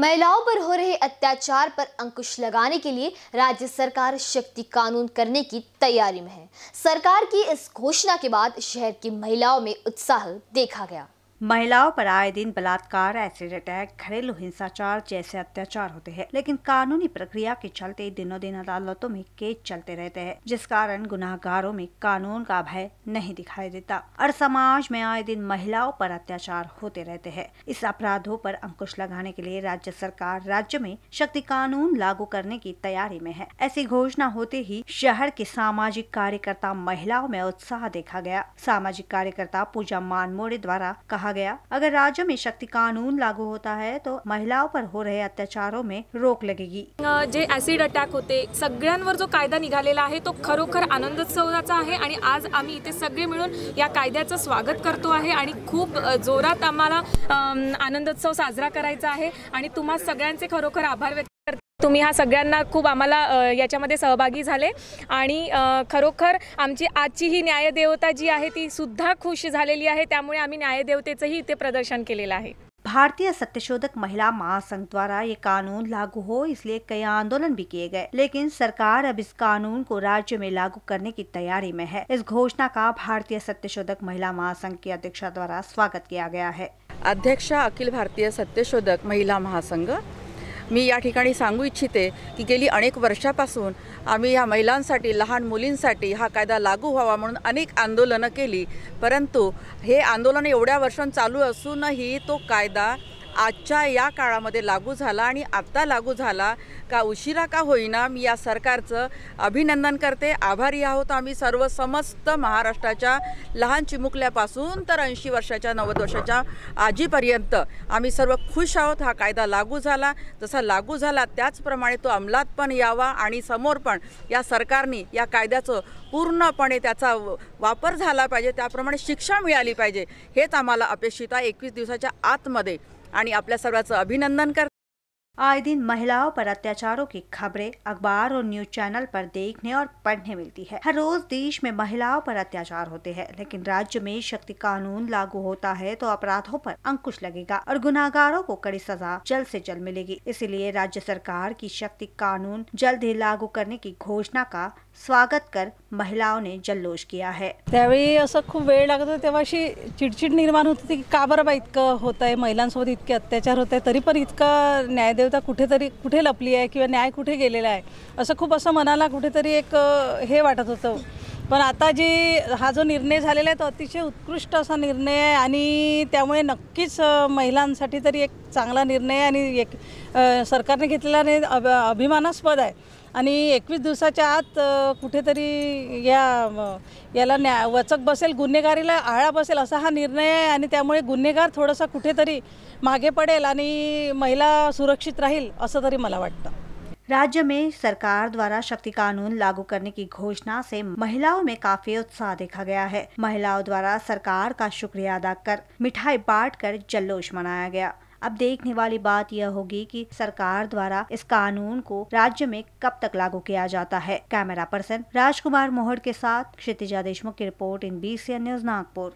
महिलाओं पर हो रहे अत्याचार पर अंकुश लगाने के लिए राज्य सरकार शक्ति कानून करने की तैयारी में है सरकार की इस घोषणा के बाद शहर की महिलाओं में उत्साह देखा गया महिलाओं पर आए दिन बलात्कार एसिड अटैक घरेलू हिंसाचार जैसे अत्याचार होते हैं लेकिन कानूनी प्रक्रिया के चलते दिनों दिन अदालतों में केस चलते रहते हैं जिस कारण गुनाहगारों में कानून का भय नहीं दिखाई देता और समाज में आए दिन महिलाओं पर अत्याचार होते रहते हैं इस अपराधों पर अंकुश लगाने के लिए राज्य सरकार राज्य में शक्ति कानून लागू करने की तैयारी में है ऐसी घोषणा होते ही शहर के सामाजिक कार्यकर्ता महिलाओं में उत्साह देखा गया सामाजिक कार्यकर्ता पूजा मानमोड़े द्वारा कहा कहा गया अगर राज्य में शक्ति कानून लागू होता है तो महिलाओं पर हो रहे अत्याचारों में रोक लगेगी जे एसिड अटॅक होते सगळ्यांवर जो कायदा निघालेला आहे तो खरोखर आनंदोत्सवाचा आहे आणि आज आम्ही इथे सगळे मिळून या कायद्याचं स्वागत करतो आहे आणि खूप जोरात आम्हाला आनंदोत्सव साजरा करायचा आहे आणि तुम्हा सगळ्यांचे खरोखर आभार व्यक्त तुम्ही हा सगळ्यांना खूप आम्हाला सहभागी झाले आणि खरोखर आमची ही न्यायदेवता जी है ती सुद्धा खुश झालेली आहे त्यामुळे आम्ही प्रदर्शन केलेलं आहे भारतीय सत्यशोधक महिला महासंघ द्वारा ये कानून लागू हो इसलिए कई आंदोलन भी किए गए लेकिन सरकार अब इस कानून को राज्य में लागू करने की तैयारी में है इस घोषणा का भारतीय सत्यशोधक महिला महासंघ की अध्यक्षा द्वारा स्वागत किया गया है अध्यक्षा अखिल भारतीय सत्यशोधक महिला महासंघ मी या ठिकाणी सांगू इच्छिते की गेली अनेक वर्षापासून आम्ही या महिलांसाठी लहान मुलींसाठी हा कायदा लागू व्हावा म्हणून अनेक आंदोलनं केली परंतु हे आंदोलन एवढ्या वर्षांत चालू असूनही तो कायदा आजच्या या काळामध्ये लागू झाला आणि आत्ता लागू झाला का उशिरा का होईना मी या सरकारचं अभिनंदन करते आभारी आहोत आम्ही सर्व समस्त महाराष्ट्राच्या लहान चिमुकल्यापासून तर ऐंशी वर्षाच्या नव्वद वर्षाच्या आजीपर्यंत आम्ही सर्व खुश आहोत हा कायदा लागू झाला जसा लागू झाला त्याचप्रमाणे तो अंमलात पण यावा आणि समोर पण या सरकारने या कायद्याचं पूर्णपणे त्याचा वापर झाला पाहिजे त्याप्रमाणे शिक्षा मिळाली पाहिजे हेच आम्हाला अपेक्षित आहे एकवीस दिवसाच्या आतमध्ये आणि सर्वाच अभिनंदन कर आए दिन महिलाओं पर अत्याचारों की खबरें अखबार और न्यूज चैनल पर देखने और पढ़ने मिलती है हर रोज देश में महिलाओं पर अत्याचार होते हैं लेकिन राज्य में शक्ति कानून लागू होता है तो अपराधों पर अंकुश लगेगा और गुनाहगारों को कड़ी सजा जल्द से जल्द मिलेगी इसीलिए राज्य सरकार की शक्ति कानून जल्द ही लागू करने की घोषणा का स्वागत कर महिलाओं ने जल्लोष किया है त्यावेळी असं खूप वेळ लागत होता तेव्हा अशी चिडचिड निर्माण होत होती की का बरं बा इतकं होत आहे महिलांसोबत इतके अत्याचार होत आहे तरी पण इतकं न्यायदेवता कुठेतरी कुठे लपली आहे किंवा न्याय कुठे गेलेला आहे असं खूप असं मनाला कुठेतरी एक हे वाटत होतं पण आता जी हा जो निर्णय झालेला आहे तो अतिशय उत्कृष्ट असा निर्णय आहे आणि त्यामुळे नक्कीच महिलांसाठी तरी एक चांगला निर्णय आणि एक सरकारने घेतलेला अभिमानास्पद आहे आणि एकवीस दिवसाच्या आत कुठेतरी या याला न्या वचक बसेल गुन्हेगारीला आळा बसेल असा हा निर्णय आहे आणि त्यामुळे गुन्हेगार थोडासा कुठेतरी मागे पडेल आणि महिला सुरक्षित राहील असं तरी मला वाटतं राज्य में सरकार द्वारा शक्ति कानून लागू करने की घोषणा से महिलाओं में काफी उत्साह देखा गया है महिलाओं द्वारा सरकार का शुक्रिया अदा कर मिठाई बांट कर जल्लोष मनाया गया अब देखने वाली बात यह होगी कि सरकार द्वारा इस कानून को राज्य में कब तक लागू किया जाता है कैमरा पर्सन राजकुमार मोहड़ के साथ क्षितिजा देशमुख की report in B news Nagpur